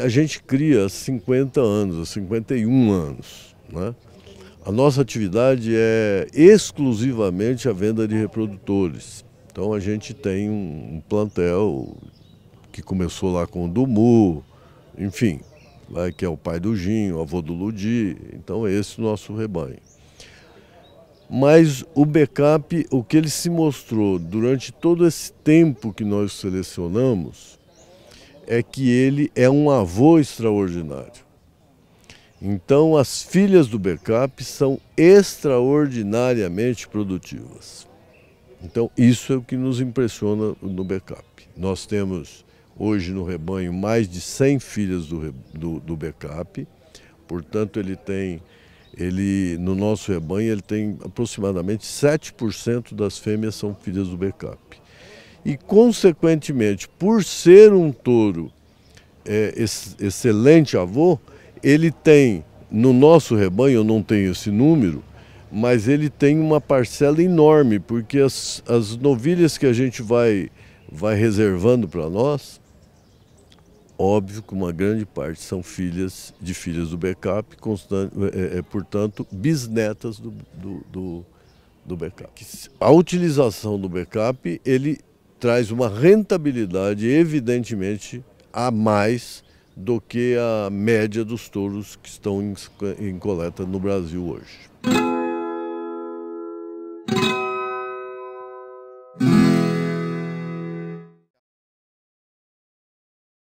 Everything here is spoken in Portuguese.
A gente cria 50 anos, 51 anos. Né? A nossa atividade é exclusivamente a venda de reprodutores. Então a gente tem um plantel que começou lá com o Dumu, enfim, né, que é o pai do Ginho, avô do Ludi. Então esse é esse o nosso rebanho. Mas o backup, o que ele se mostrou durante todo esse tempo que nós selecionamos, é que ele é um avô extraordinário. Então, as filhas do backup são extraordinariamente produtivas. Então, isso é o que nos impressiona no backup. Nós temos hoje no rebanho mais de 100 filhas do, do, do backup, portanto, ele tem ele no nosso rebanho ele tem aproximadamente 7% das fêmeas são filhas do backup. E, consequentemente, por ser um touro é, ex excelente avô, ele tem, no nosso rebanho, eu não tenho esse número, mas ele tem uma parcela enorme, porque as, as novilhas que a gente vai, vai reservando para nós, óbvio que uma grande parte são filhas de filhas do backup, é, é, é, portanto, bisnetas do, do, do, do backup. A utilização do backup, ele traz uma rentabilidade evidentemente a mais do que a média dos touros que estão em, coleta no Brasil hoje.